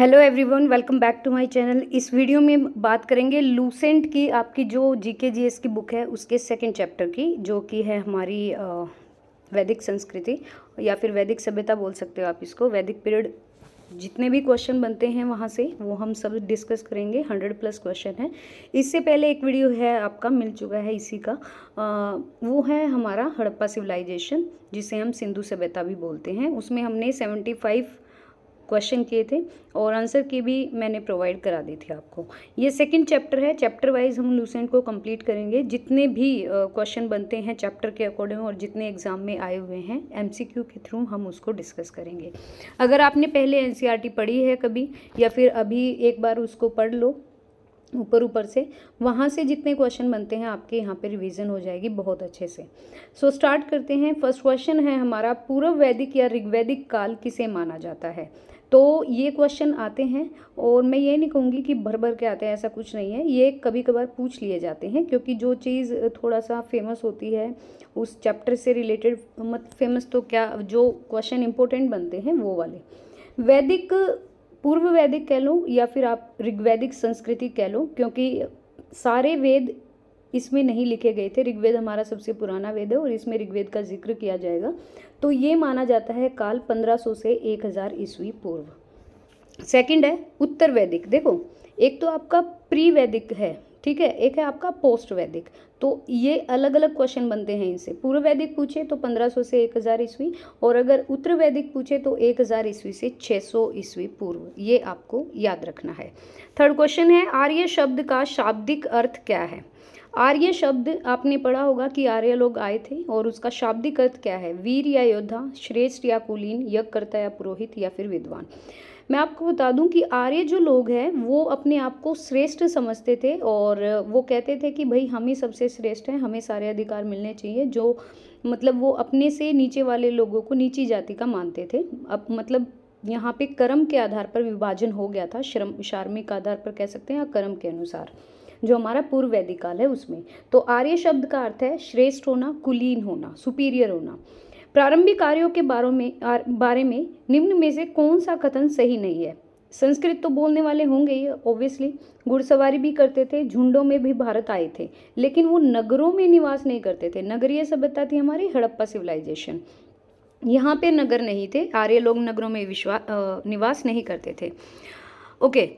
hello everyone welcome back to my channel इस video में बात करेंगे लूसेंट की आपकी जो जीके जीएस की बुक है उसके सेकंड चैप्टर की जो कि है हमारी वैदिक संस्कृति या फिर वैदिक सभ्यता बोल सकते हो आप इसको वैदिक पीरियड जितने भी क्वेश्चन बनते हैं वहाँ से वो हम सब डिस्कस करेंगे हंड्रेड प्लस क्वेश्चन है इससे पहले एक वीडियो है आपका मिल चुका है इसी का आ, वो है हमारा हड़प्पा सिविलाइजेशन जिसे हम सिंधु सभ्यता भी बोलते हैं उसमें हमने सेवेंटी फाइव क्वेश्चन किए थे और आंसर की भी मैंने प्रोवाइड करा दी थी आपको ये सेकंड चैप्टर है चैप्टर वाइज हम लूसेंट को कंप्लीट करेंगे जितने भी क्वेश्चन बनते हैं चैप्टर के अकॉर्डिंग और जितने एग्ज़ाम में आए हुए हैं एम के थ्रू हम उसको डिस्कस करेंगे अगर आपने पहले एन e पढ़ी है कभी या फिर अभी एक बार उसको पढ़ लो ऊपर ऊपर से वहाँ से जितने क्वेश्चन बनते हैं आपके यहाँ पे रिवीजन हो जाएगी बहुत अच्छे से सो so, स्टार्ट करते हैं फर्स्ट क्वेश्चन है हमारा पूर्व वैदिक या ऋग्वैदिक काल किसे माना जाता है तो ये क्वेश्चन आते हैं और मैं ये नहीं कहूँगी कि भर भर के आते हैं ऐसा कुछ नहीं है ये कभी कभार पूछ लिए जाते हैं क्योंकि जो चीज़ थोड़ा सा फेमस होती है उस चैप्टर से रिलेटेड मत फेमस तो क्या जो क्वेश्चन इंपॉर्टेंट बनते हैं वो वाले वैदिक पूर्व वैदिक कह लो या फिर आप ऋग्वैदिक संस्कृति कह लो क्योंकि सारे वेद इसमें नहीं लिखे गए थे ऋग्वेद हमारा सबसे पुराना वेद है और इसमें ऋग्वेद का जिक्र किया जाएगा तो ये माना जाता है काल 1500 से 1000 ईस्वी पूर्व सेकंड है उत्तर वैदिक देखो एक तो आपका प्री वैदिक है ठीक है एक है आपका पोस्ट वैदिक तो ये अलग अलग क्वेश्चन बनते हैं इनसे पूर्व वैदिक पूछे तो 1500 से 1000 ईस्वी और अगर उत्तर वैदिक पूछे तो 1000 ईस्वी से 600 ईस्वी पूर्व ये आपको याद रखना है थर्ड क्वेश्चन है आर्य शब्द का शाब्दिक अर्थ क्या है आर्य शब्द आपने पढ़ा होगा कि आर्य लोग आए थे और उसका शाब्दिक अर्थ क्या है वीर या योद्धा श्रेष्ठ या कुलीन यज्ञकर्ता या पुरोहित या फिर विद्वान मैं आपको बता दूं कि आर्य जो लोग हैं वो अपने आप को श्रेष्ठ समझते थे और वो कहते थे कि भाई हम ही सबसे श्रेष्ठ हैं हमें सारे अधिकार मिलने चाहिए जो मतलब वो अपने से नीचे वाले लोगों को नीची जाति का मानते थे अब मतलब यहाँ पे कर्म के आधार पर विभाजन हो गया था श्रम शार्मिक आधार पर कह सकते हैं या कर्म के अनुसार जो हमारा पूर्व वैदिक काल है उसमें तो आर्य शब्द का अर्थ है श्रेष्ठ होना कुलीन होना सुपीरियर होना प्रारंभिक कार्यों के बारे में बारे में निम्न में से कौन सा कथन सही नहीं है संस्कृत तो बोलने वाले होंगे ही ऑब्वियसली घुड़सवारी भी करते थे झुंडों में भी भारत आए थे लेकिन वो नगरों में निवास नहीं करते थे नगरीय सभ्यता थी हमारी हड़प्पा सिविलाइजेशन यहाँ पे नगर नहीं थे आर्य लोग नगरों में विश्वास निवास नहीं करते थे ओके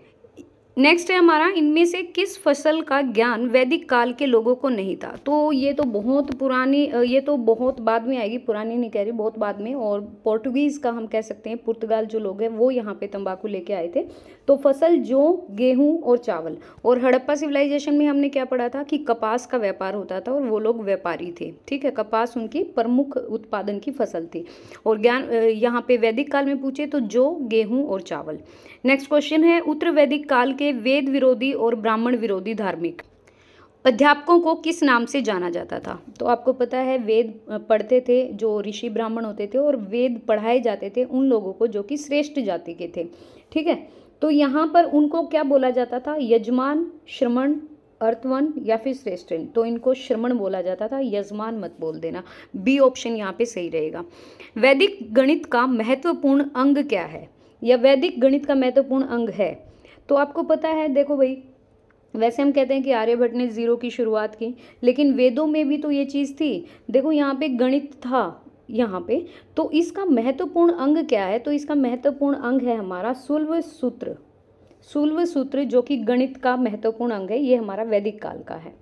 नेक्स्ट है हमारा इनमें से किस फसल का ज्ञान वैदिक काल के लोगों को नहीं था तो ये तो बहुत पुरानी ये तो बहुत बाद में आएगी पुरानी नहीं कह रही बहुत बाद में और पोर्टुगीज़ का हम कह सकते हैं पुर्तगाल जो लोग हैं वो यहाँ पे तंबाकू लेके आए थे तो फसल जो गेहूँ और चावल और हड़प्पा सिविलाइजेशन में हमने क्या पढ़ा था कि कपास का व्यापार होता था और वो लोग व्यापारी थे ठीक है कपास उनकी प्रमुख उत्पादन की फसल थी और ज्ञान यहाँ पे वैदिक काल में पूछे तो जो गेहूँ और चावल नेक्स्ट क्वेश्चन है उत्तर वैदिक काल के वेद विरोधी और ब्राह्मण विरोधी धार्मिक अध्यापकों को किस नाम से जाना जाता था तो आपको पता है वेद पढ़ते थे जो ऋषि ब्राह्मण होते थे और वेद पढ़ाए जाते थे उन लोगों को जो कि श्रेष्ठ जाति के थे ठीक है तो यहाँ पर उनको क्या बोला जाता था यजमान श्रमण अर्थवन या फिर श्रेष्ठन तो इनको श्रमण बोला जाता था यजमान मत बोल देना बी ऑप्शन यहाँ पे सही रहेगा वैदिक गणित का महत्वपूर्ण अंग क्या है या वैदिक गणित का महत्वपूर्ण अंग है तो आपको पता है देखो भाई वैसे हम कहते हैं कि आर्यभट्ट ने ज़ीरो की शुरुआत की लेकिन वेदों में भी तो ये चीज़ थी देखो यहाँ पे गणित था यहाँ पे तो इसका महत्वपूर्ण अंग क्या है तो इसका महत्वपूर्ण अंग है हमारा सुल्व सूत्र सुल्व सूत्र जो कि गणित का महत्वपूर्ण अंग है ये हमारा वैदिक काल का है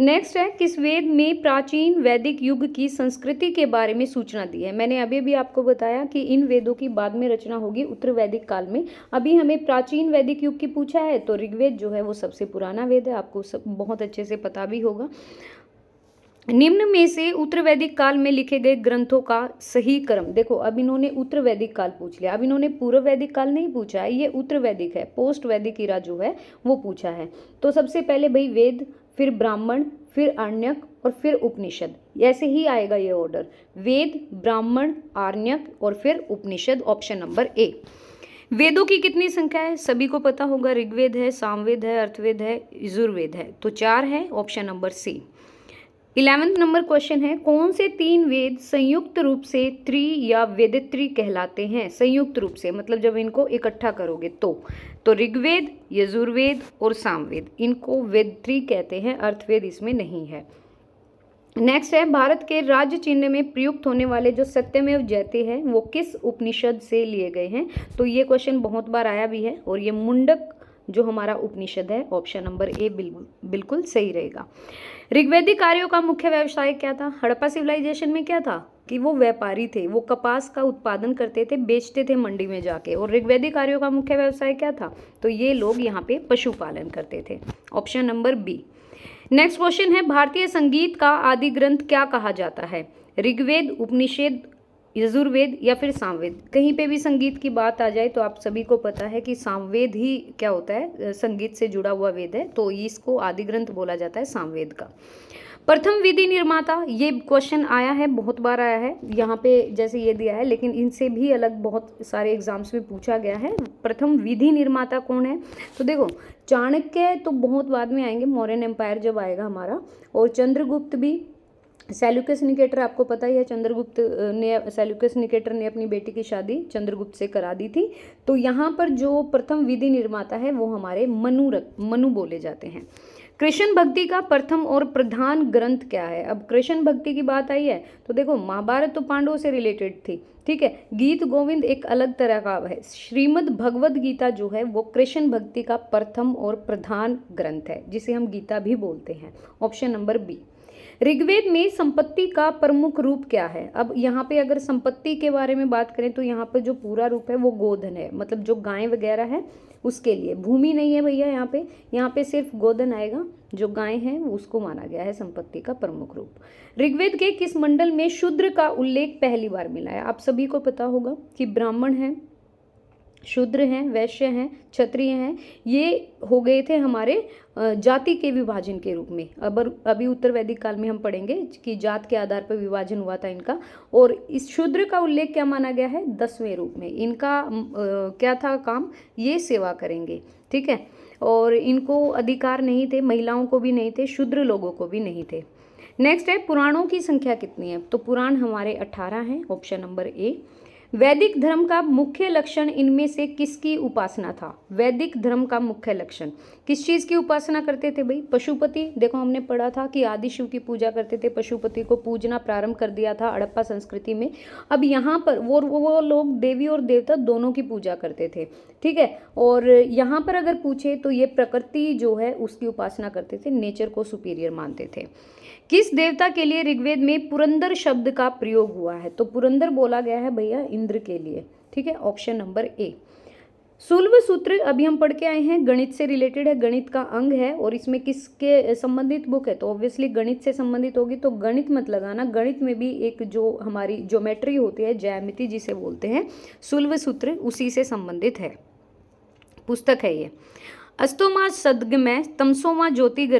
नेक्स्ट है किस वेद में प्राचीन वैदिक युग की संस्कृति के बारे में सूचना दी है मैंने अभी भी आपको बताया कि इन वेदों की बाद में रचना होगी उत्तर वैदिक काल में अभी हमें प्राचीन वैदिक युग की पूछा है तो ऋग्वेद जो है वो सबसे पुराना वेद है आपको सब बहुत अच्छे से पता भी होगा निम्न में से उत्तर वैदिक काल में लिखे गए ग्रंथों का सही क्रम देखो अब इन्होंने उत्तर वैदिक काल पूछ लिया अब इन्होंने पूर्व वैदिक काल नहीं पूछा है ये उत्तर वैदिक है पोस्ट वैदिक इरा जो है वो पूछा है तो सबसे पहले भाई वेद फिर ब्राह्मण फिर आर्ण्यक और फिर उपनिषद ऐसे ही आएगा ये ऑर्डर वेद ब्राह्मण आर्ण्यक और फिर उपनिषद ऑप्शन नंबर ए वेदों की कितनी संख्या है सभी को पता होगा ऋग्वेद है सामवेद है अर्थवेद है यजुर्वेद है तो चार है option number C eleventh number question है कौन से तीन वेद संयुक्त रूप से त्रि या वेदित्री कहलाते हैं संयुक्त रूप से मतलब जब इनको इकट्ठा करोगे तो तो ऋग्वेद यजुर्वेद और सामवेद इनको वेद त्री कहते हैं अर्थवेद इसमें नहीं है नेक्स्ट है भारत के राज्य चिन्ह में प्रयुक्त होने वाले जो सत्यमेव जयते हैं वो किस उपनिषद से लिए गए हैं तो ये क्वेश्चन बहुत बार आया भी है और ये मुंडक जो हमारा उपनिषद है ऑप्शन नंबर ए बिल्कुल सही रहेगा ऋग्वेदिक कार्यों का मुख्य व्यवसाय क्या था हड़प्पा सिविलाइजेशन में क्या था कि वो व्यापारी थे वो कपास का उत्पादन करते थे बेचते थे मंडी में जाके और ऋग्वेदिक कार्यों का मुख्य व्यवसाय क्या था तो ये लोग यहाँ पे पशुपालन करते थे option number B next question है भारतीय संगीत का आदि ग्रंथ क्या कहा जाता है ऋग्वेद उपनिषेद यजुर्वेद या फिर सामवेद कहीं पे भी संगीत की बात आ जाए तो आप सभी को पता है कि सामवेद ही क्या होता है संगीत से जुड़ा हुआ वेद है तो इसको आदि ग्रंथ बोला जाता है सामवेद का प्रथम विधि निर्माता ये क्वेश्चन आया है बहुत बार आया है यहाँ पे जैसे ये दिया है लेकिन इनसे भी अलग बहुत सारे एग्जाम्स में पूछा गया है प्रथम विधि निर्माता कौन है तो देखो चाणक्य तो बहुत बाद में आएंगे मौर्यन एम्पायर जब आएगा हमारा और चंद्रगुप्त भी सेल्युकस निकेटर आपको पता ही है चंद्रगुप्त ने सेल्युकस निकेटर ने अपनी बेटी की शादी चंद्रगुप्त से करा दी थी तो यहाँ पर जो प्रथम विधि निर्माता है वो हमारे मनु रक, मनु बोले जाते हैं कृष्ण भक्ति का प्रथम और प्रधान ग्रंथ क्या है अब कृष्ण भक्ति की बात आई है तो देखो महाभारत तो पांडवों से रिलेटेड थी ठीक है गीत गोविंद एक अलग तरह का है श्रीमद् भगवद गीता जो है वो कृष्ण भक्ति का प्रथम और प्रधान ग्रंथ है जिसे हम गीता भी बोलते हैं ऑप्शन नंबर बी ऋग्वेद में संपत्ति का प्रमुख रूप क्या है अब यहाँ पे अगर संपत्ति के बारे में बात करें तो यहाँ पर जो पूरा रूप है वो गोधन है मतलब जो गाय वगैरह है उसके लिए भूमि नहीं है भैया यहाँ पे यहाँ पे सिर्फ गोधन आएगा जो गाय है उसको माना गया है संपत्ति का प्रमुख रूप ऋग्वेद के किस मंडल में शूद्र का उल्लेख पहली बार मिला है आप सभी को पता होगा कि ब्राह्मण है शूद्र हैं वैश्य हैं क्षत्रिय हैं ये हो गए थे हमारे जाति के विभाजन के रूप में अब अभी उत्तर वैदिक काल में हम पढ़ेंगे कि जात के आधार पर विभाजन हुआ था इनका और इस शूद्र का उल्लेख क्या माना गया है दसवें रूप में इनका आ, क्या था काम ये सेवा करेंगे ठीक है और इनको अधिकार नहीं थे महिलाओं को भी नहीं थे शूद्र लोगों को भी नहीं थे नेक्स्ट है पुराणों की संख्या कितनी है तो पुराण हमारे अट्ठारह हैं ऑप्शन नंबर ए वैदिक धर्म का मुख्य लक्षण इनमें से किसकी उपासना था वैदिक धर्म का मुख्य लक्षण किस चीज़ की उपासना करते थे भाई पशुपति देखो हमने पढ़ा था कि आदि शिव की पूजा करते थे पशुपति को पूजना प्रारंभ कर दिया था अड़प्पा संस्कृति में अब यहाँ पर वो वो लोग देवी और देवता दोनों की पूजा करते थे ठीक है और यहाँ पर अगर पूछे तो ये प्रकृति जो है उसकी उपासना करते थे नेचर को सुपीरियर मानते थे किस देवता के लिए ऋग्वेद में पुरंदर शब्द का प्रयोग हुआ है तो पुरंदर बोला गया है भैया इंद्र के लिए ठीक है ऑप्शन नंबर ए सुल्भ सूत्र अभी हम पढ़ के आए हैं गणित से रिलेटेड है गणित का अंग है और इसमें किसके संबंधित बुक है तो ऑब्वियसली गणित से संबंधित होगी तो गणित मत लगाना गणित में भी एक जो हमारी ज्योमेट्री होती है जयामिति जिसे बोलते हैं सुल्व सूत्र उसी से संबंधित है पुस्तक है ये अस्तोमा सदगमय तमसोमा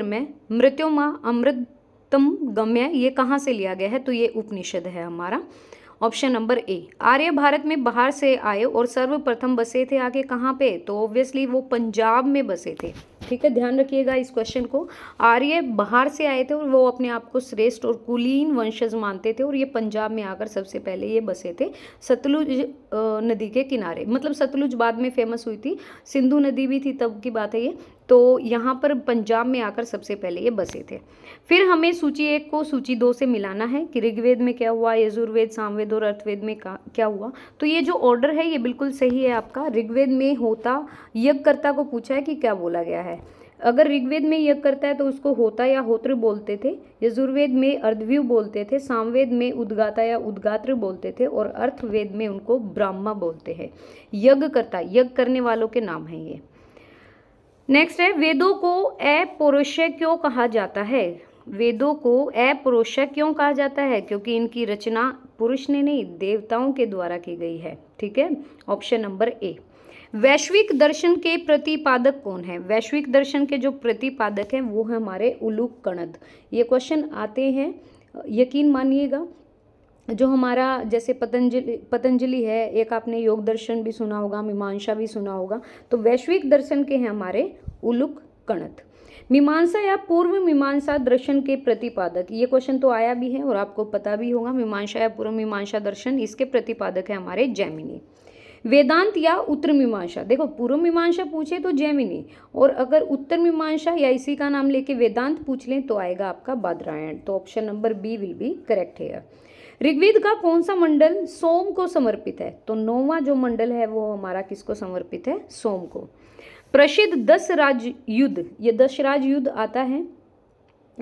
में मृत्योमा अमृत उत्तम गम्य ये कहाँ से लिया गया है तो ये उपनिषद है हमारा ऑप्शन नंबर ए आर्य भारत में बाहर से आए और सर्वप्रथम बसे थे आगे कहाँ पे तो ऑब्वियसली वो पंजाब में बसे थे ठीक है ध्यान रखिएगा इस क्वेश्चन को आर्य बाहर से आए थे और वो अपने आप को श्रेष्ठ और कुलीन वंशज मानते थे और ये पंजाब में आकर सबसे पहले ये बसे थे सतलुज नदी के किनारे मतलब सतलुज बाद में फेमस हुई थी सिंधु नदी भी थी तब की बात है ये तो यहाँ पर पंजाब में आकर सबसे पहले ये बसे थे फिर हमें सूची एक को सूची दो से मिलाना है कि ऋग्वेद में क्या हुआ यजुर्वेद सामवेद और अर्थवेद में क्या हुआ तो ये जो ऑर्डर है ये बिल्कुल सही है आपका ऋग्वेद में होता यज्ञकर्ता को पूछा है कि क्या बोला गया है अगर ऋग्वेद में यज्ञ करता है तो उसको होता या होत्र बोलते थे यजुर्वेद में अर्धव्यू बोलते थे सामवेद में उद्गाता या उद्गात्र बोलते थे और अर्थवेद में उनको ब्राह्मा बोलते हैं यज्ञ करता यज्ञ करने वालों के नाम हैं ये नेक्स्ट है वेदों को अपौरुषय क्यों कहा जाता है वेदों को अपौरुषय क्यों कहा जाता है क्योंकि इनकी रचना पुरुष ने नहीं देवताओं के द्वारा की गई है ठीक है ऑप्शन नंबर ए वैश्विक दर्शन के प्रतिपादक कौन है वैश्विक दर्शन के जो प्रतिपादक हैं वो है हमारे उलूक कणद ये क्वेश्चन आते हैं यकीन मानिएगा जो हमारा जैसे पतंजलि पतंजलि है एक आपने योग दर्शन भी सुना होगा मीमांसा भी सुना होगा तो वैश्विक दर्शन के हैं हमारे उलुक कणत मीमांसा या पूर्व मीमांसा दर्शन के प्रतिपादक ये क्वेश्चन तो आया भी है और आपको पता भी होगा मीमांसा या पूर्व मीमांसा दर्शन इसके प्रतिपादक है हमारे जैमिनी वेदांत या उत्तर मीमांसा देखो पूर्व मीमांसा पूछे तो जैमिनी और अगर उत्तर मीमांसा या इसी का नाम लेके वेदांत पूछ लें तो आएगा आपका बादरायण तो option number B will be correct है ऋग्वेद का कौन सा मंडल सोम को समर्पित है तो नौवा जो मंडल है वो हमारा किसको समर्पित है सोम को प्रसिद्ध दस राज युद्ध ये दस राज युद्ध आता है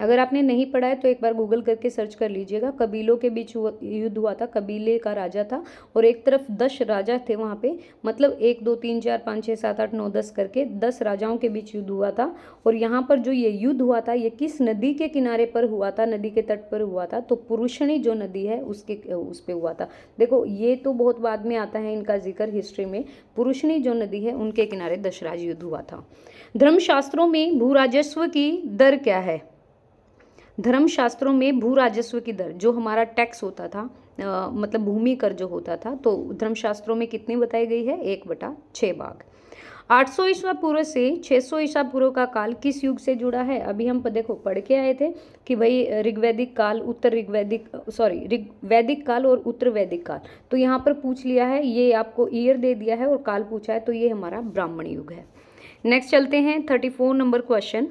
अगर आपने नहीं पढ़ा है तो एक बार गूगल करके सर्च कर लीजिएगा कबीलों के बीच युद्ध हुआ था कबीले का राजा था और एक तरफ दस राजा थे वहाँ पे मतलब एक दो तीन चार पाँच छः सात आठ नौ दस करके दस राजाओं के बीच युद्ध हुआ था और यहाँ पर जो ये युद्ध हुआ था ये किस नदी के किनारे पर हुआ था नदी के तट पर हुआ था तो पुरुषणी जो नदी है उसके उस पर हुआ था देखो ये तो बहुत बाद में आता है इनका जिक्र हिस्ट्री में पुरुषणी जो नदी है उनके किनारे दशराज युद्ध हुआ था धर्मशास्त्रों में भू राजस्व की दर क्या है धर्मशास्त्रों में भू राजस्व की दर जो हमारा टैक्स होता था आ, मतलब भूमि कर जो होता था तो धर्मशास्त्रों में कितनी बताई गई है एक बटा छः भाग 800 ईसा पूर्व से 600 ईसा पूर्व का काल किस युग से जुड़ा है अभी हम देखो पढ़ के आए थे कि भाई ऋग्वैदिक काल उत्तर ऋग्वैदिक सॉरी ऋग वैदिक काल और उत्तर वैदिक काल तो यहाँ पर पूछ लिया है ये आपको ईयर दे दिया है और काल पूछा है तो ये हमारा ब्राह्मण युग है नेक्स्ट चलते हैं थर्टी फोर नंबर क्वेश्चन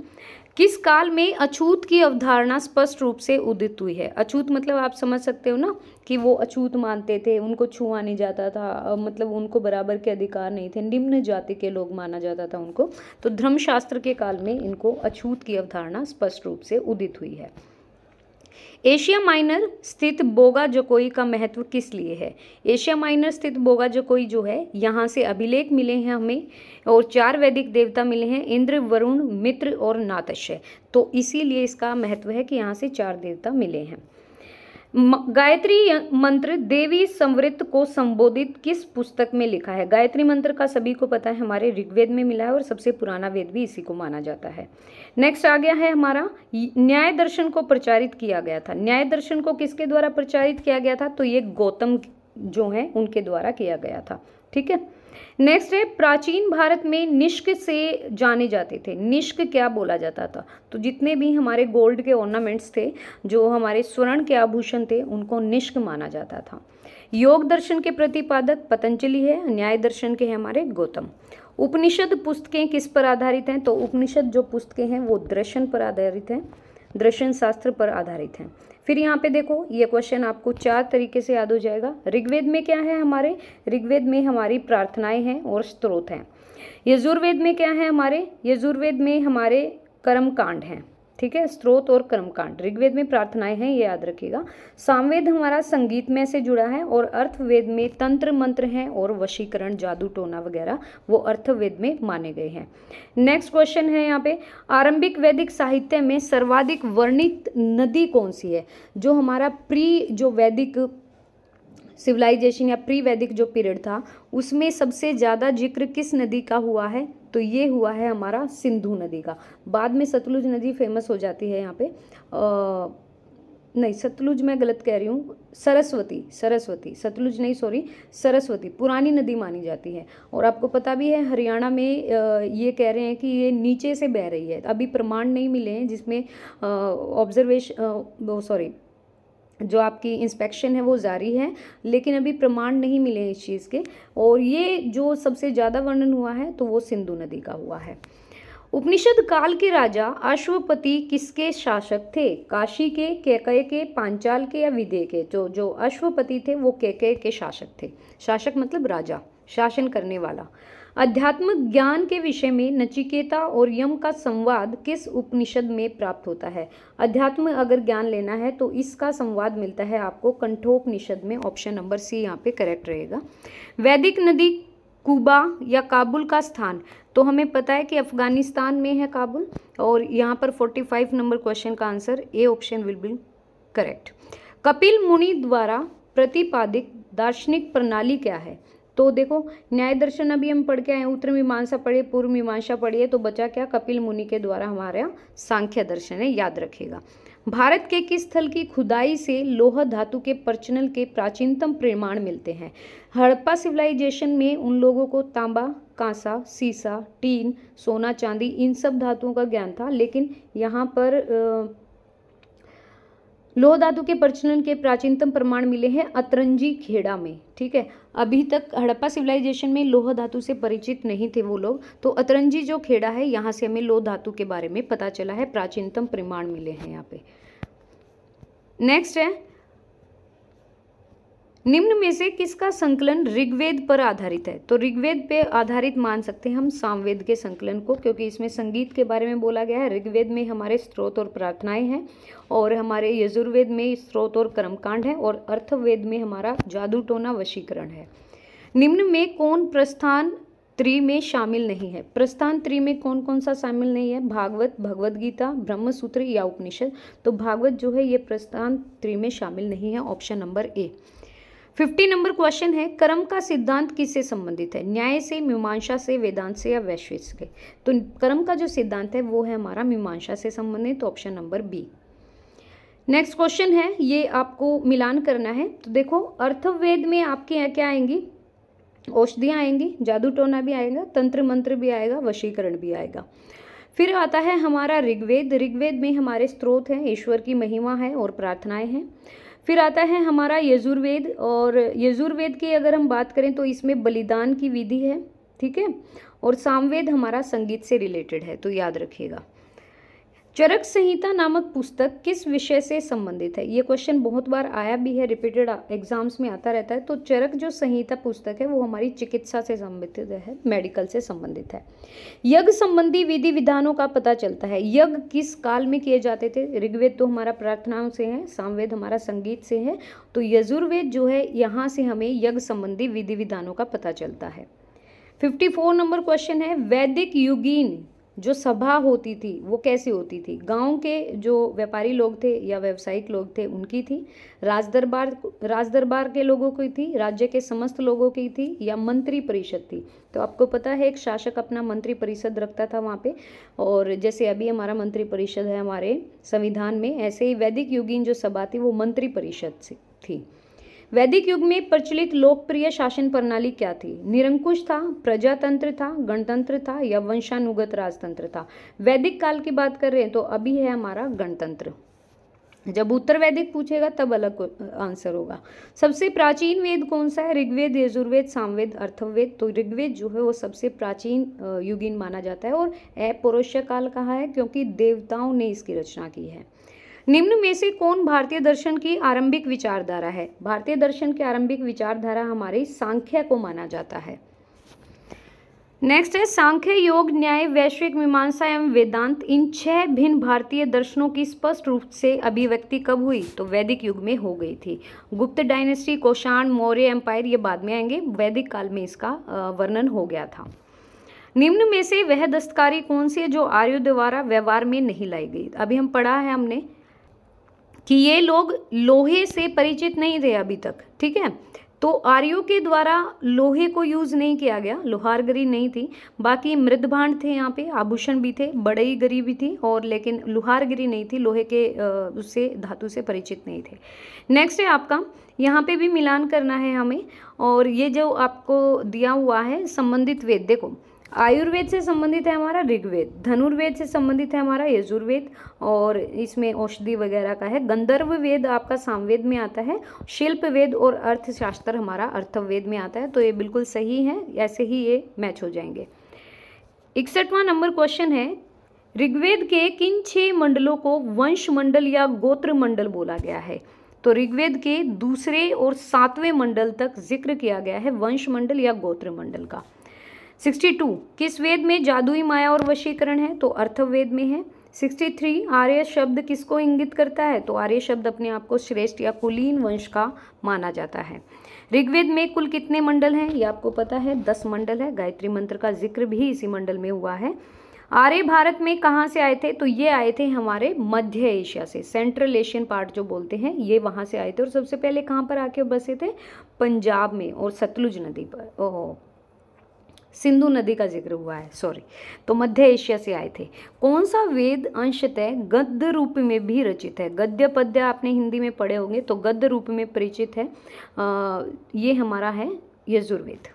किस काल में अछूत की अवधारणा स्पष्ट रूप से उदित हुई है अछूत मतलब आप समझ सकते हो ना कि वो अछूत मानते थे उनको छुआ नहीं जाता था मतलब उनको बराबर के अधिकार नहीं थे निम्न जाति के लोग माना जाता था उनको तो धर्मशास्त्र के काल में इनको अछूत की अवधारणा स्पष्ट रूप से उदित हुई है एशिया माइनर स्थित बोगा जकोई का महत्व किस लिए है एशिया माइनर स्थित बोगा जकोई जो है यहाँ से अभिलेख मिले हैं हमें और चार वैदिक देवता मिले हैं इंद्र वरुण मित्र और नातश्य तो इसीलिए इसका महत्व है कि यहाँ से चार देवता मिले हैं गायत्री मंत्र देवी संवृत्त को संबोधित किस पुस्तक में लिखा है गायत्री मंत्र का सभी को पता है हमारे ऋग्वेद में मिला है और सबसे पुराना वेद भी इसी को माना जाता है नेक्स्ट आ गया है हमारा न्याय दर्शन को प्रचारित किया गया था न्याय दर्शन को किसके द्वारा प्रचारित किया गया था तो ये गौतम जो है उनके द्वारा किया गया था ठीक है नेक्स्ट है प्राचीन भारत में निष्क से जाने जाते थे निष्क क्या बोला जाता था तो जितने भी हमारे गोल्ड के ऑर्नामेंट्स थे जो हमारे स्वर्ण के आभूषण थे उनको निष्क माना जाता था योग दर्शन के प्रतिपादक पतंजलि है न्याय दर्शन के हैं हमारे गौतम उपनिषद पुस्तकें किस पर आधारित हैं तो उपनिषद जो पुस्तकें हैं वो दर्शन पर आधारित हैं दर्शन शास्त्र पर आधारित हैं फिर यहाँ पे देखो ये क्वेश्चन आपको चार तरीके से याद हो जाएगा ऋग्वेद में क्या है हमारे ऋग्वेद में हमारी प्रार्थनाएं हैं और स्त्रोत हैं यजुर्वेद में क्या है हमारे यजुर्वेद में हमारे कर्म कांड हैं ठीक है स्त्रोत और कर्मकांड ऋग्वेद में प्रार्थनाएं हैं ये याद रखिएगा सामवेद हमारा संगीत में से जुड़ा है और अर्थवेद में तंत्र मंत्र हैं और वशीकरण जादू टोना वगैरह वो अर्थवेद में माने गए हैं नेक्स्ट क्वेश्चन है यहाँ पे आरंभिक वैदिक साहित्य में सर्वाधिक वर्णित नदी कौन सी है जो हमारा प्री जो वैदिक सिविलाइजेशन या प्री वैदिक जो पीरियड था उसमें सबसे ज़्यादा जिक्र किस नदी का हुआ है तो ये हुआ है हमारा सिंधु नदी का बाद में सतलुज नदी फेमस हो जाती है यहाँ पे नहीं सतलुज मैं गलत कह रही हूँ सरस्वती सरस्वती सतलुज नहीं सॉरी सरस्वती पुरानी नदी मानी जाती है और आपको पता भी है हरियाणा में ये कह रहे हैं कि ये नीचे से बह रही है अभी प्रमाण नहीं मिले हैं जिसमें ऑब्जर्वेशन सॉरी जो आपकी इंस्पेक्शन है वो जारी है लेकिन अभी प्रमाण नहीं मिले इस चीज़ के और ये जो सबसे ज़्यादा वर्णन हुआ है तो वो सिंधु नदी का हुआ है उपनिषद काल के राजा अश्वपति किसके शासक थे काशी के कैकय के पांचाल के या विदे के जो तो जो अश्वपति थे वो कैकय के शासक थे शासक मतलब राजा शासन करने वाला अध्यात्म ज्ञान के विषय में नचिकेता और यम का संवाद किस उपनिषद में प्राप्त होता है अध्यात्म अगर ज्ञान लेना है तो इसका संवाद मिलता है आपको कंठोपनिषद में ऑप्शन नंबर सी यहाँ पे करेक्ट रहेगा वैदिक नदी कुबा या काबुल का स्थान तो हमें पता है कि अफ़गानिस्तान में है काबुल और यहाँ पर 45 नंबर क्वेश्चन का answer A option will be correct Kapil Muni द्वारा प्रतिपादित दार्शनिक प्रणाली क्या है तो देखो न्याय दर्शन अभी हम पढ़ के आए उत्तर मीमांसा पढ़िए पूर्व मीमांसा पढ़िए तो बचा क्या कपिल मुनि के द्वारा हमारे यहाँ सांख्य दर्शन है याद रखेगा भारत के किस स्थल की खुदाई से लोह धातु के प्रचनल के प्राचीनतम प्रमाण मिलते हैं हड़प्पा सिविलाइजेशन में उन लोगों को तांबा कांसा सीसा टीन सोना चांदी इन सब धातुओं का ज्ञान था लेकिन यहाँ पर आ, लोह धातु के प्रचलन के प्राचीनतम प्रमाण मिले हैं अतरंजी खेड़ा में ठीक है अभी तक हड़प्पा सिविलाइजेशन में लोह धातु से परिचित नहीं थे वो लोग तो अतरंजी जो खेड़ा है यहाँ से हमें लोह धातु के बारे में पता चला है प्राचीनतम प्रमाण मिले हैं यहाँ पे नेक्स्ट है निम्न में से किसका संकलन ऋग्वेद पर आधारित है तो ऋग्वेद पे आधारित मान सकते हैं हम सामवेद के संकलन को क्योंकि इसमें संगीत के बारे में बोला गया है ऋग्वेद में हमारे स्त्रोत और प्रार्थनाएं हैं और हमारे यजुर्वेद में स्त्रोत और कर्मकांड है और अर्थवेद में हमारा जादू टोना वशीकरण है निम्न में कौन प्रस्थान त्रि में शामिल नहीं है प्रस्थान त्रि में कौन कौन सा शामिल नहीं है भागवत भगवत गीता ब्रह्मसूत्र या उपनिषद तो भागवत जो है ये प्रस्थान त्रि में शामिल नहीं है option number A fifty number question है कर्म का सिद्धांत किससे संबंधित है न्याय से मीमांसा से वेदांत से या वैश्विक से तो कर्म का जो सिद्धांत है वो है हमारा मीमांसा से संबंधित तो option number B next question है ये आपको मिलान करना है तो देखो अर्थवेद में आपके यहाँ क्या आएंगी औषधियाँ आएंगी जादू टोना भी आएगा तंत्र मंत्र भी आएगा वशीकरण भी आएगा फिर आता है हमारा ऋग्वेद ऋग्वेद में हमारे स्त्रोत हैं ईश्वर की महिमा है और प्रार्थनाएं हैं फिर आता है हमारा यजुर्वेद और यजुर्वेद की अगर हम बात करें तो इसमें बलिदान की विधि है ठीक है और सामवेद हमारा संगीत से रिलेटेड है तो याद रखिएगा चरक संहिता नामक पुस्तक किस विषय से संबंधित है ये क्वेश्चन बहुत बार आया भी है रिपीटेड एग्जाम्स में आता रहता है तो चरक जो संहिता पुस्तक है वो हमारी चिकित्सा से संबंधित है मेडिकल से संबंधित है यज्ञ संबंधी विधि विधानों का पता चलता है यज्ञ किस काल में किए जाते थे ऋग्वेद तो हमारा प्रार्थनाओं से है सामवेद हमारा संगीत से है तो यजुर्वेद जो है यहाँ से हमें यज्ञ संबंधी विधि विधानों का पता चलता है फिफ्टी फोर नंबर क्वेश्चन है वैदिक युगीन जो सभा होती थी वो कैसी होती थी गांव के जो व्यापारी लोग थे या व्यावसायिक लोग थे उनकी थी राजदरबार राजदरबार के लोगों की थी राज्य के समस्त लोगों की थी या मंत्री परिषद थी तो आपको पता है एक शासक अपना मंत्री परिषद रखता था वहाँ पे और जैसे अभी हमारा मंत्री परिषद है हमारे संविधान में ऐसे ही वैदिक युगीन जो सभा थी वो मंत्री परिषद से थी वैदिक युग में प्रचलित लोकप्रिय शासन प्रणाली क्या थी निरंकुश था प्रजातंत्र था गणतंत्र था या वंशानुगत राजतंत्र था वैदिक काल की बात कर रहे हैं तो अभी है हमारा गणतंत्र जब उत्तर वैदिक पूछेगा तब अलग आंसर होगा सबसे प्राचीन वेद कौन सा है ऋग्वेद यजुर्वेद सामवेद अर्थवेद तो ऋग्वेद जो है वो सबसे प्राचीन युगीन माना जाता है और अपौरुष्य काल कहा है क्योंकि देवताओं ने इसकी रचना की है निम्न में से कौन भारतीय दर्शन की आरंभिक विचारधारा है भारतीय दर्शन की आरंभिक विचारधारा हमारे सांख्य को माना जाता है नेक्स्ट है सांख्य योग न्याय वैश्विक मीमांसा एवं वेदांत इन छह भिन्न भारतीय दर्शनों की स्पष्ट रूप से अभिव्यक्ति कब हुई तो वैदिक युग में हो गई थी गुप्त डायनेस्टी कोषाण मौर्य एम्पायर ये बाद में आएंगे वैदिक काल में इसका वर्णन हो गया था निम्न में से वह दस्तकारी कौन सी है जो आर्य द्वारा व्यवहार में नहीं लाई गई अभी हम पढ़ा है हमने कि ये लोग लोहे से परिचित नहीं थे अभी तक ठीक है तो आर्यों के द्वारा लोहे को यूज़ नहीं किया गया लोहारगरी नहीं थी बाकी मृदभांड थे यहाँ पे आभूषण भी थे बड़ई गरी भी थी और लेकिन लोहारगिरी नहीं थी लोहे के उससे धातु से परिचित नहीं थे नेक्स्ट है आपका यहाँ पे भी मिलान करना है हमें और ये जो आपको दिया हुआ है संबंधित वेद देखो आयुर्वेद से संबंधित है हमारा ऋग्वेद धनुर्वेद से संबंधित है हमारा यजुर्वेद और इसमें औषधि वगैरह का है गंधर्व वेद आपका सामवेद में आता है शिल्प वेद और अर्थशास्त्र हमारा अर्थवेद में आता है तो ये बिल्कुल सही है ऐसे ही ये मैच हो जाएंगे इकसठवां नंबर क्वेश्चन है ऋग्वेद के किन छः मंडलों को वंश मंडल या गोत्र मंडल बोला गया है तो ऋग्वेद के दूसरे और सातवें मंडल तक जिक्र किया गया है वंश मंडल या गोत्र मंडल का सिक्सटी टू किस वेद में जादुई माया और वशीकरण है तो अर्थवेद में है सिक्सटी थ्री आर्य शब्द किसको इंगित करता है तो आर्य शब्द अपने आप को श्रेष्ठ या कुलीन वंश का माना जाता है ऋग्वेद में कुल कितने मंडल हैं ये आपको पता है दस मंडल है गायत्री मंत्र का जिक्र भी इसी मंडल में हुआ है आर्य भारत में कहाँ से आए थे तो ये आए थे हमारे मध्य एशिया से सेंट्रल एशियन पार्ट जो बोलते हैं ये वहाँ से आए थे और सबसे पहले कहाँ पर आके बसे थे पंजाब में और सतलुज नदी पर ओह सिंधु नदी का जिक्र हुआ है सॉरी तो मध्य एशिया से आए थे कौन सा वेद अंशतः गद्य रूप में भी रचित है गद्य पद्य आपने हिंदी में पढ़े होंगे तो गद्य रूप में परिचित है आ, ये हमारा है यजुर्वेद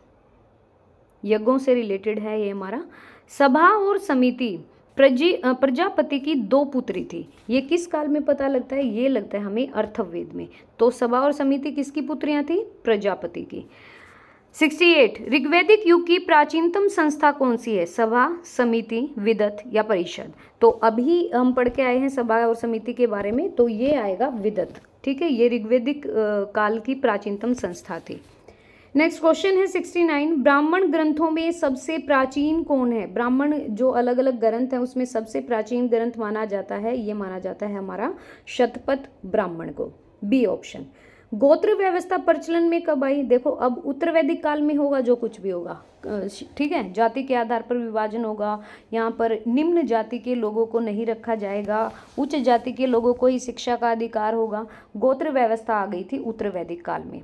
यज्ञों से रिलेटेड है ये हमारा सभा और समिति प्रजी प्रजापति की दो पुत्री थी ये किस काल में पता लगता है ये लगता है हमें अर्थवेद में तो सभा और समिति किसकी पुत्रियां थी प्रजापति की 68 ऋग्वेदिक युग की प्राचीनतम संस्था कौन सी है सभा समिति विदत या परिषद तो अभी हम पढ़ के आए हैं सभा और समिति के बारे में तो ये आएगा विदत ठीक है ये ऋग्वेदिक काल की प्राचीनतम संस्था थी नेक्स्ट क्वेश्चन है 69 ब्राह्मण ग्रंथों में सबसे प्राचीन कौन है ब्राह्मण जो अलग अलग ग्रंथ है उसमें सबसे प्राचीन ग्रंथ माना जाता है ये माना जाता है हमारा शतपथ ब्राह्मण को बी ऑप्शन गोत्र व्यवस्था प्रचलन में कब आई देखो अब उत्तर वैदिक काल में होगा जो कुछ भी होगा ठीक है जाति के आधार पर विभाजन होगा यहाँ पर निम्न जाति के लोगों को नहीं रखा जाएगा उच्च जाति के लोगों को ही शिक्षा का अधिकार होगा गोत्र व्यवस्था आ गई थी उत्तर वैदिक काल में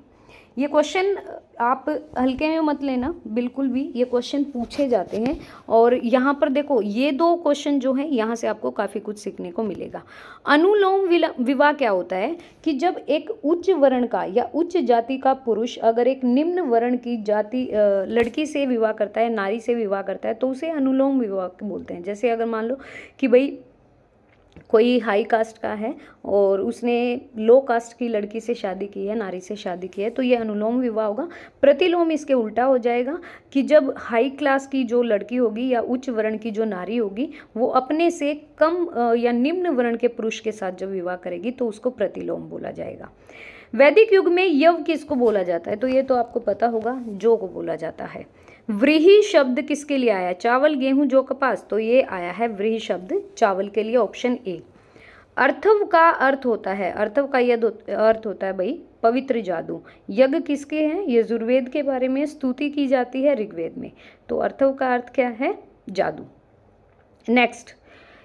ये क्वेश्चन आप हल्के में मत लेना बिल्कुल भी ये क्वेश्चन पूछे जाते हैं और यहाँ पर देखो ये दो क्वेश्चन जो हैं यहाँ से आपको काफ़ी कुछ सीखने को मिलेगा अनुलोम विवाह क्या होता है कि जब एक उच्च वर्ण का या उच्च जाति का पुरुष अगर एक निम्न वर्ण की जाति लड़की से विवाह करता है नारी से विवाह करता है तो उसे अनुलोम विवाह बोलते हैं जैसे अगर मान लो कि भाई कोई हाई कास्ट का है और उसने लो कास्ट की लड़की से शादी की है नारी से शादी की है तो ये अनुलोम विवाह होगा प्रतिलोम इसके उल्टा हो जाएगा कि जब हाई क्लास की जो लड़की होगी या उच्च वर्ण की जो नारी होगी वो अपने से कम या निम्न वर्ण के पुरुष के साथ जब विवाह करेगी तो उसको प्रतिलोम बोला जाएगा वैदिक युग में यव किसको बोला जाता है तो ये तो आपको पता होगा जो को बोला जाता है व्रीही शब्द किसके लिए आया चावल गेहूं जो कपास तो ये आया है व्रीही शब्द चावल के लिए ऑप्शन ए अर्थव का अर्थ होता है अर्थव का यह अर्थ होता है भाई पवित्र जादू यज्ञ किसके हैं ये जुर्वेद के बारे में स्तुति की जाती है ऋग्वेद में तो अर्थव का अर्थ क्या है जादू नेक्स्ट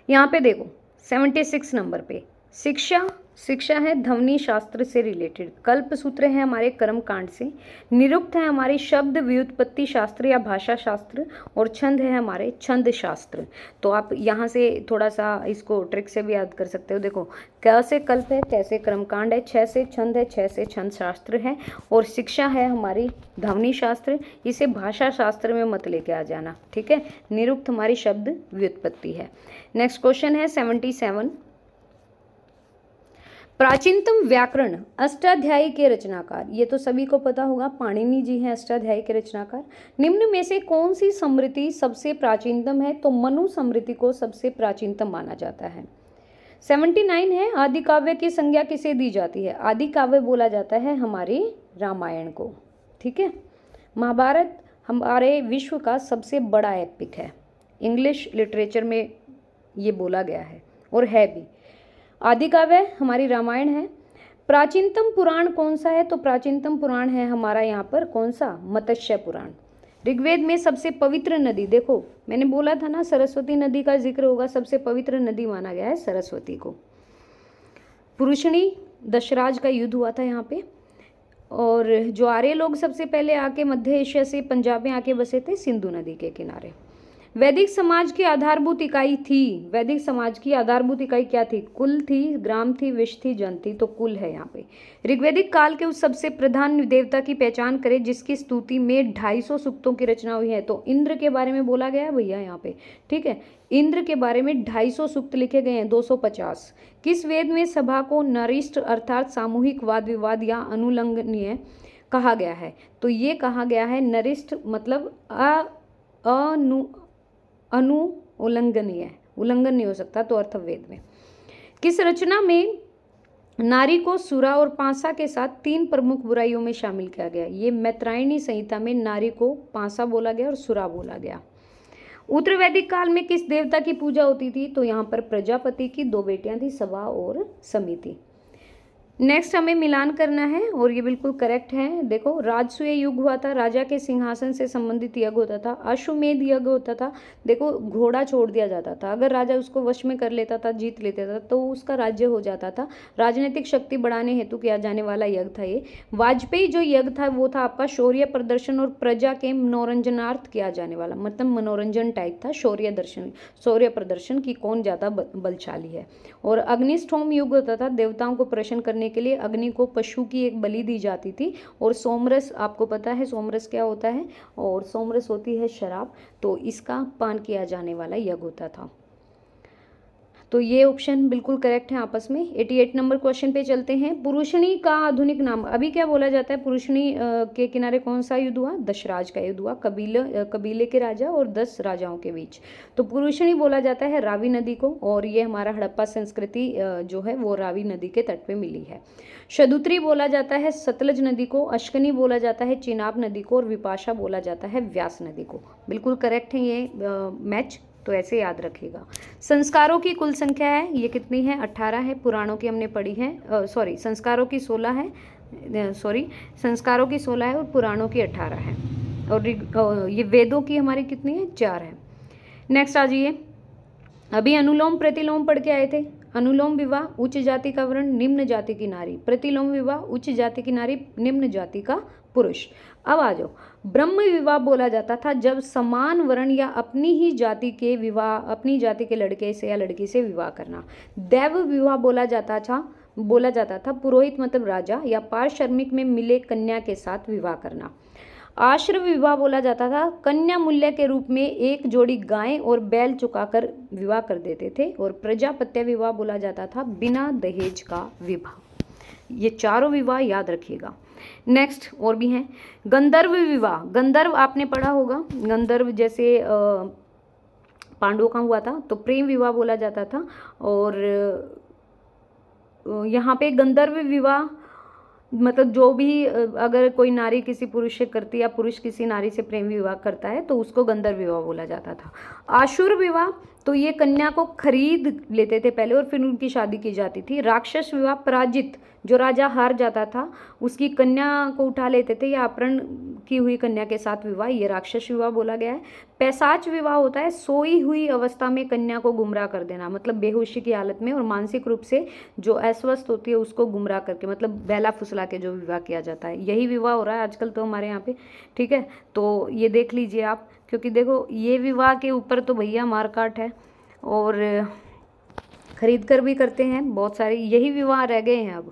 यहाँ पे देखो सेवेंटी सिक्स नंबर पे शिक्षा शिक्षा है ध्वनि शास्त्र से रिलेटेड कल्प सूत्र है हमारे कर्म कांड से निरुक्त है हमारे शब्द व्युत्पत्ति शास्त्र या भाषा शास्त्र और छंद है हमारे छंद शास्त्र तो आप यहाँ से थोड़ा सा इसको ट्रिक से भी याद कर सकते हो देखो कैसे कल्प है कैसे कर्मकांड है छः से छंद है छः से छंद शास्त्र है और शिक्षा है हमारी ध्वनि शास्त्र इसे भाषा शास्त्र में मत लेके आ जाना ठीक है निरुक्त हमारी शब्द व्युत्पत्ति है नेक्स्ट क्वेश्चन है सेवेंटी सेवन प्राचीनतम व्याकरण अष्टाध्यायी के रचनाकार ये तो सभी को पता होगा पाणिनि जी हैं अष्टाध्यायी के रचनाकार निम्न में से कौन सी समृति सबसे प्राचीनतम है तो मनु समृति को सबसे प्राचीनतम माना जाता है सेवेंटी नाइन है आदि काव्य की संज्ञा किसे दी जाती है आदि काव्य बोला जाता है हमारे रामायण को ठीक है महाभारत हमारे विश्व का सबसे बड़ा एपिक है इंग्लिश लिटरेचर में ये बोला गया है और है भी आदि काव्य हमारी रामायण है प्राचीनतम पुराण कौन सा है तो प्राचीनतम पुराण है हमारा यहाँ पर कौन सा मत्स्य पुराण ऋग्वेद में सबसे पवित्र नदी देखो मैंने बोला था ना सरस्वती नदी का जिक्र होगा सबसे पवित्र नदी माना गया है सरस्वती को पुरुषणी दशराज का युद्ध हुआ था यहाँ पे और जो आर्य लोग सबसे पहले आके मध्य एशिया से पंजाब में आके बसे थे सिंधु नदी के किनारे वैदिक समाज की आधारभूत इकाई थी वैदिक समाज की आधारभूत इकाई क्या थी कुल थी ग्राम थी विश्व थी जन थी तो कुल है यहाँ पे ऋग्वेदिक काल के उस सबसे प्रधान देवता की पहचान करें जिसकी स्तुति में ढाई सौ सुक्तों की रचना हुई है तो इंद्र के बारे में बोला गया है भैया यहाँ पे ठीक है इंद्र के बारे में 250 सूक्त लिखे गए हैं 250 किस वेद में सभा को नरिष्ठ अर्थात सामूहिक वाद विवाद या अनुलंघनीय कहा गया है तो ये कहा गया है नरिष्ठ मतलब अनु अनु उल्लंघनीय है उल्लंघन नहीं हो सकता तो अर्थवेद में किस रचना में नारी को सुरा और पांसा के साथ तीन प्रमुख बुराइयों में शामिल किया गया ये मैत्रायणी संहिता में नारी को पांसा बोला गया और सुरा बोला गया उत्तर वैदिक काल में किस देवता की पूजा होती थी तो यहाँ पर प्रजापति की दो बेटियां थी सभा और समिति नेक्स्ट हमें मिलान करना है और ये बिल्कुल करेक्ट है देखो राजसूय युग हुआ था राजा के सिंहासन से संबंधित यज्ञ होता था अश्वमेध यज्ञ होता था देखो घोड़ा छोड़ दिया जाता था अगर राजा उसको वश में कर लेता था जीत लेता था तो उसका राज्य हो जाता था राजनीतिक शक्ति बढ़ाने हेतु किया जाने वाला यज्ञ था ये वाजपेयी जो यज्ञ था वो था आपका शौर्य प्रदर्शन और प्रजा के मनोरंजनार्थ किया जाने वाला मतलब मनोरंजन टाइप था शौर्य दर्शन शौर्य प्रदर्शन की कौन ज़्यादा बलशाली है और अग्निष्ठोम युग होता था देवताओं को प्रश्न करने के लिए अग्नि को पशु की एक बलि दी जाती थी और सोमरस आपको पता है सोमरस क्या होता है और सोमरस होती है शराब तो इसका पान किया जाने वाला यज्ञ होता था तो ये ऑप्शन बिल्कुल करेक्ट है आपस में एटी एट नंबर क्वेश्चन पे चलते हैं पुरुषणी का आधुनिक नाम अभी क्या बोला जाता है पुरुषणी के किनारे कौन सा युद्ध हुआ दशराज का युद्ध हुआ कबीले कबीले के राजा और दस राजाओं के बीच तो पुरुषणी बोला जाता है रावी नदी को और ये हमारा हड़प्पा संस्कृति जो है वो रावी नदी के तट पर मिली है शदुत्री बोला जाता है सतलज नदी को अश्कनी बोला जाता है चिनाब नदी को और विपाशा बोला जाता है व्यास नदी को बिल्कुल करेक्ट है ये मैच तो ऐसे याद रखिएगा संस्कारों की कुल संख्या है ये कितनी है अट्ठारह है पुराणों की हमने पढ़ी है सॉरी संस्कारों की सोलह है सॉरी संस्कारों की सोलह है और पुराणों की अट्ठारह है और ये वेदों की हमारी कितनी है चार है नेक्स्ट आ जाइए अभी अनुलोम प्रतिलोम पढ़ के आए थे अनुलोम विवाह उच्च जाति का वर्ण निम्न जाति की नारी प्रतिलोम विवाह उच्च जाति की नारी निम्न जाति का पुरुष अब आ जाओ ब्रह्म विवाह बोला जाता था जब समान वर्ण या अपनी ही जाति के विवाह अपनी जाति के लड़के से या लड़की से विवाह करना दैव विवाह बोला जाता था बोला जाता था पुरोहित मतलब राजा या पारश्रमिक में मिले कन्या के साथ विवाह करना आश्रम विवाह बोला जाता था कन्या मूल्य के रूप में एक जोड़ी गायें और बैल चुकाकर विवाह कर देते थे और प्रजापत्य विवाह बोला जाता था बिना दहेज का विवाह ये चारों विवाह याद रखिएगा नेक्स्ट और भी हैं गंधर्व विवाह गंधर्व आपने पढ़ा होगा गंधर्व जैसे पांडवों का हुआ था तो प्रेम विवाह बोला जाता था और यहाँ पे गंधर्व विवाह मतलब जो भी अगर कोई नारी किसी पुरुष से करती या पुरुष किसी नारी से प्रेम विवाह करता है तो उसको गंधर्व विवाह बोला जाता था आशुर विवाह तो ये कन्या को खरीद लेते थे पहले और फिर उनकी शादी की जाती थी राक्षस विवाह पराजित जो राजा हार जाता था उसकी कन्या को उठा लेते थे या अपहरण की हुई कन्या के साथ विवाह ये राक्षस विवाह बोला गया है पैसाच विवाह होता है सोई हुई अवस्था में कन्या को गुमराह कर देना मतलब बेहोशी की हालत में और मानसिक रूप से जो अस्वस्थ होती है उसको गुमराह करके मतलब बैला फुसला के जो विवाह किया जाता है यही विवाह हो रहा है आजकल तो हमारे यहाँ पे ठीक है तो ये देख लीजिए आप क्योंकि देखो ये विवाह के ऊपर तो भैया मारकाट है और ख़रीद कर भी करते हैं बहुत सारे यही विवाह रह गए हैं अब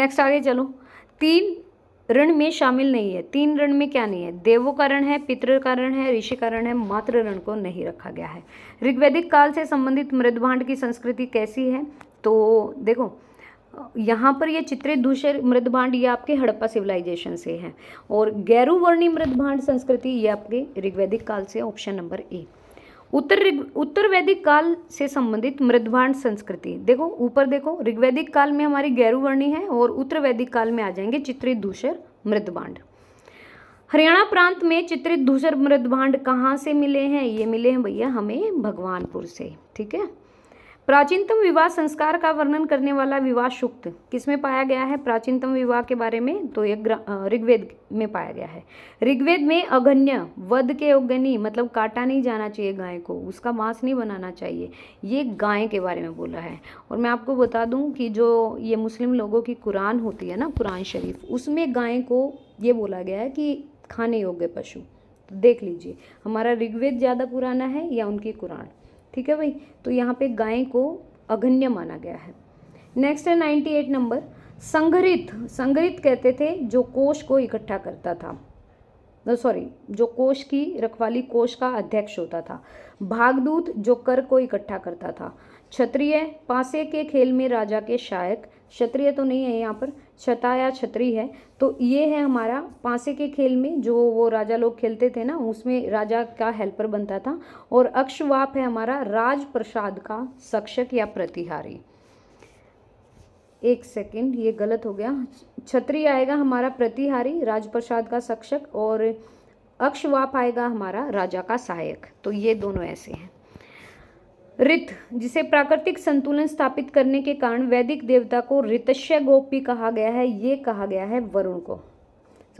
नेक्स्ट आगे चलो तीन ऋण में शामिल नहीं है तीन ऋण में क्या नहीं है देवो का ऋण है पितृ का ऋण है ऋषि का ऋण है मातृ ऋण को नहीं रखा गया है ऋग्वैदिक काल से संबंधित मृदभांड की संस्कृति कैसी है तो देखो यहाँ पर यह चित्रित दूसरे मृदभांड ये आपके हड़प्पा सिविलाइजेशन से हैं और गैरुवर्णी मृदभांड संस्कृति ये आपके ऋग्वैदिक काल से ऑप्शन नंबर ए उत्तर उत्तर वैदिक काल से संबंधित मृदभांड संस्कृति देखो ऊपर देखो ऋग्वैदिक काल में हमारी गैरुवर्णी है और उत्तर वैदिक काल में आ जाएंगे चित्रित दूसर मृदभांड हरियाणा प्रांत में चित्रित दूसर मृदभांड कहाँ से मिले हैं ये मिले हैं भैया हमें भगवानपुर से ठीक है प्राचीनतम विवाह संस्कार का वर्णन करने वाला विवाह सूक्त किसमें पाया गया है प्राचीनतम विवाह के बारे में तो एक ऋग्वेद में पाया गया है ऋग्वेद में अघन्य वध के अग्नि मतलब काटा नहीं जाना चाहिए गाय को उसका मांस नहीं बनाना चाहिए ये गाय के बारे में बोला है और मैं आपको बता दूं कि जो ये मुस्लिम लोगों की कुरान होती है ना कुरान शरीफ उसमें गाय को ये बोला गया है कि खाने योग्य पशु तो देख लीजिए हमारा ऋग्वेद ज़्यादा पुराना है या उनकी कुरान ठीक है भाई तो यहाँ पे गाय को अघन्य माना गया है नेक्स्ट है नाइन्टी एट नंबर संग्रहित संग्रहित कहते थे जो कोष को इकट्ठा करता था सॉरी जो कोष की रखवाली कोष का अध्यक्ष होता था भागदूत जो कर को इकट्ठा करता था क्षत्रिय पासे के खेल में राजा के शायक क्षत्रिय तो नहीं है यहाँ पर छता या छतरी है तो ये है हमारा पांसे के खेल में जो वो राजा लोग खेलते थे ना उसमें राजा का हेल्पर बनता था और अक्षवाप है हमारा राज प्रसाद का सक्षक या प्रतिहारी एक सेकेंड ये गलत हो गया छतरी आएगा हमारा प्रतिहारी राजप्रसाद का सक्षक और अक्षवाप आएगा हमारा राजा का सहायक तो ये दोनों ऐसे हैं रित जिसे प्राकृतिक संतुलन स्थापित करने के कारण वैदिक देवता को ऋतश्य गोप भी कहा गया है ये कहा गया है वरुण को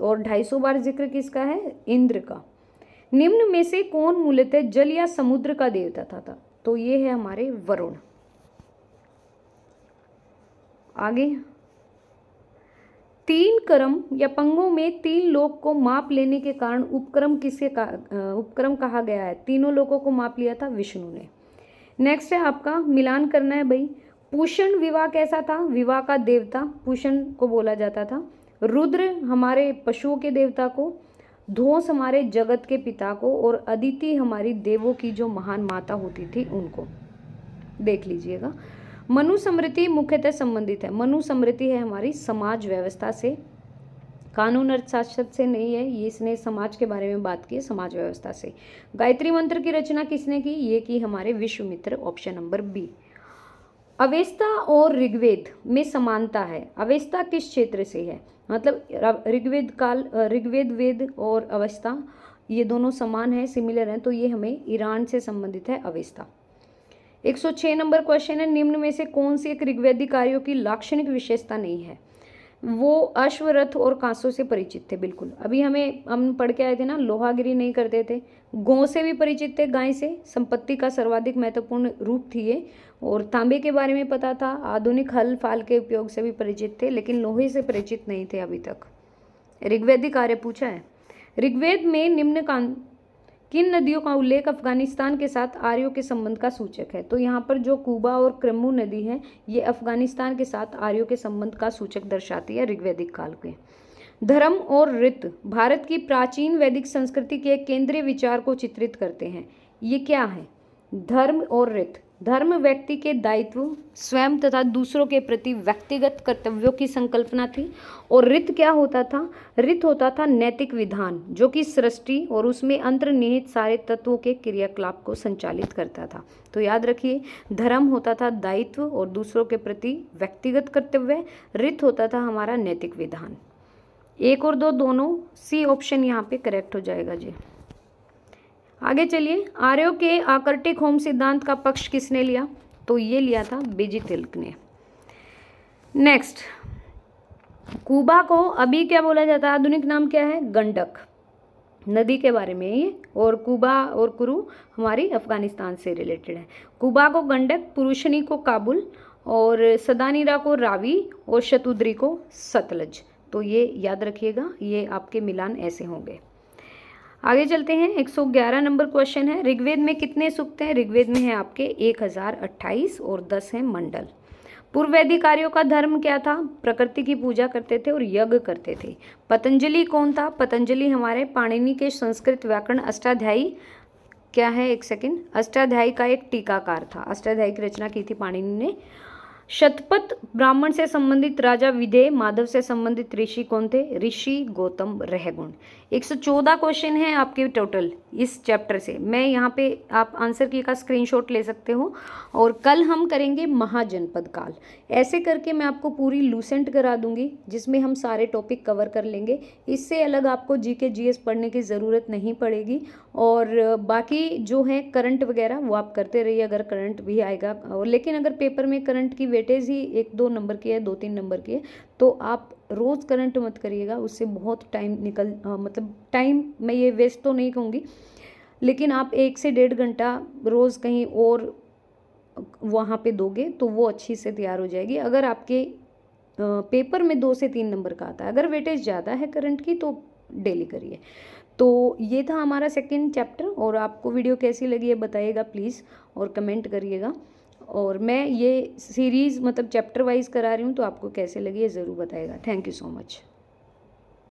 और ढाई सौ बार जिक्र किसका है इंद्र का निम्न में से कौन मूलतः जल या समुद्र का देवता था, था तो ये है हमारे वरुण आगे तीन क्रम या पंगों में तीन लोक को माप लेने के कारण उपक्रम किसके का, उपक्रम कहा गया है तीनों लोगों को माप लिया था विष्णु ने नेक्स्ट है आपका मिलान करना है भाई पूषण विवाह कैसा था विवाह का देवता पूषण को बोला जाता था रुद्र हमारे पशुओं के देवता को धोस हमारे जगत के पिता को और अदिति हमारी देवों की जो महान माता होती थी उनको देख लीजिएगा मनु समृति मुख्यतः संबंधित है मनु समृति है हमारी समाज व्यवस्था से कानून अर्थशास्त्र से नहीं है ये इसने समाज के बारे में बात की समाज व्यवस्था से गायत्री मंत्र की रचना किसने की ये की हमारे Vishwamitra option number B Avesta और ऋग्वेद में समानता है अवेस्ता किस क्षेत्र से है मतलब ऋग्वेद काल ऋग्वेद वेद और अवेस्ता ये दोनों समान हैं सिमिलर हैं तो ये हमें ईरान से संबंधित है अवेस्ता 106 नंबर क्वेश्चन है निम्न में से कौन सी एक ऋग्वेदिक कार्यों की लाक्षणिक विशेषता नहीं है वो अश्वरथ और कांसों से परिचित थे बिल्कुल अभी हमें हम पढ़ के आए थे ना लोहागिरी नहीं करते थे गौ से भी परिचित थे गाय से संपत्ति का सर्वाधिक महत्वपूर्ण रूप थी ये और तांबे के बारे में पता था आधुनिक हल फाल के उपयोग से भी परिचित थे लेकिन लोहे से परिचित नहीं थे अभी तक ऋग्वेदिक कार्य पूछा है ऋग्वेद में निम्न किन नदियों का उल्लेख अफगानिस्तान के साथ आर्यो के संबंध का सूचक है तो यहाँ पर जो कुबा और क्रमू नदी है ये अफगानिस्तान के साथ आर्यो के संबंध का सूचक दर्शाती है ऋग्वैदिक काल के धर्म और ऋत भारत की प्राचीन वैदिक संस्कृति के केंद्रीय विचार को चित्रित करते हैं ये क्या है धर्म और ऋत धर्म व्यक्ति के दायित्व स्वयं तथा दूसरों के प्रति व्यक्तिगत कर्तव्यों की संकल्पना थी और रित क्या होता था रित होता था नैतिक विधान जो कि सृष्टि और उसमें अंतर्निहित सारे तत्वों के क्रियाकलाप को संचालित करता था तो याद रखिए धर्म होता था दायित्व और दूसरों के प्रति व्यक्तिगत कर्तव्य रित होता था हमारा नैतिक विधान एक और दो दोनों सी ऑप्शन यहाँ पे करेक्ट हो जाएगा जी आगे चलिए आर्यो के आकर्टिक होम सिद्धांत का पक्ष किसने लिया तो ये लिया था बिजी तिलक ने नेक्स्ट कुबा को अभी क्या बोला जाता है आधुनिक नाम क्या है गंडक नदी के बारे में ये और कुबा और कुरु हमारी अफ़गानिस्तान से रिलेटेड है कुबा को गंडक पुरुषनी को काबुल और सदानीरा को रावी और शतुद्री को सतलज तो ये याद रखिएगा ये आपके मिलान ऐसे होंगे आगे चलते हैं 111 नंबर क्वेश्चन है ऋग्वेद में कितने सूक्त हैं ऋग्वेद में है आपके 1028 और 10 हैं मंडल पूर्व वैदिक कार्यों का धर्म क्या था प्रकृति की पूजा करते थे और यज्ञ करते थे पतंजलि कौन था पतंजलि हमारे पाणिनि के संस्कृत व्याकरण अष्टाध्यायी क्या है एक सेकेंड अष्टाध्यायी का एक टीकाकार था अष्टाध्यायी की रचना की थी पाणिनि ने शतपथ ब्राह्मण से संबंधित राजा विधेय माधव से संबंधित ऋषि कौन थे ऋषि गौतम रहगुण 114 क्वेश्चन है आपके टोटल इस चैप्टर से मैं यहाँ पे आप आंसर की का स्क्रीनशॉट ले सकते हो और कल हम करेंगे महाजनपद काल ऐसे करके मैं आपको पूरी लूसेंट करा दूंगी जिसमें हम सारे टॉपिक कवर कर लेंगे इससे अलग आपको जी के जी पढ़ने की ज़रूरत नहीं पड़ेगी और बाकी जो है करंट वगैरह वो आप करते रहिए अगर करंट भी आएगा और लेकिन अगर पेपर में करंट की वेटेज ही एक दो नंबर की है दो तीन नंबर की है तो आप रोज़ करंट मत करिएगा उससे बहुत टाइम निकल आ, मतलब टाइम मैं ये वेस्ट तो नहीं कहूँगी लेकिन आप एक से डेढ़ घंटा रोज़ कहीं और वहाँ पे दोगे तो वो अच्छी से तैयार हो जाएगी अगर आपके पेपर में दो से तीन नंबर का आता है अगर वेटेज ज़्यादा है करंट की तो डेली करिए तो ये था हमारा सेकेंड चैप्टर और आपको वीडियो कैसी लगी है बताइएगा प्लीज़ और कमेंट करिएगा और मैं ये सीरीज़ मतलब चैप्टर वाइज करा रही हूँ तो आपको कैसे लगी है ज़रूर बताएगा थैंक यू सो मच